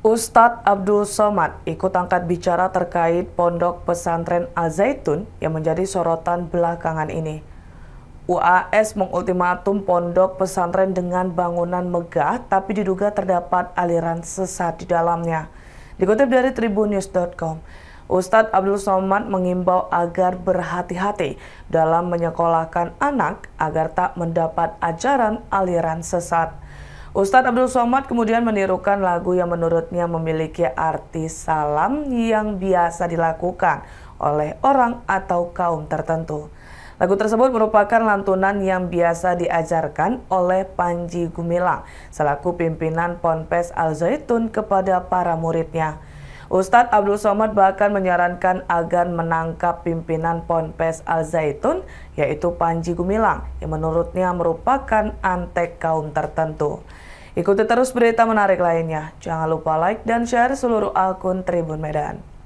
Ustadz Abdul Somad ikut angkat bicara terkait pondok pesantren Al-Zaitun yang menjadi sorotan belakangan ini. UAS mengultimatum pondok pesantren dengan bangunan megah tapi diduga terdapat aliran sesat di dalamnya. Dikutip dari tribunnews.com, Ustadz Abdul Somad mengimbau agar berhati-hati dalam menyekolahkan anak agar tak mendapat ajaran aliran sesat. Ustadz Abdul Somad kemudian menirukan lagu yang menurutnya memiliki arti salam yang biasa dilakukan oleh orang atau kaum tertentu. Lagu tersebut merupakan lantunan yang biasa diajarkan oleh Panji Gumilang selaku pimpinan Ponpes Al Zaitun kepada para muridnya. Ustadz Abdul Somad bahkan menyarankan agar menangkap pimpinan Ponpes Al Zaitun yaitu Panji Gumilang yang menurutnya merupakan antek kaum tertentu. Ikuti terus berita menarik lainnya. Jangan lupa like dan share seluruh akun Tribun Medan.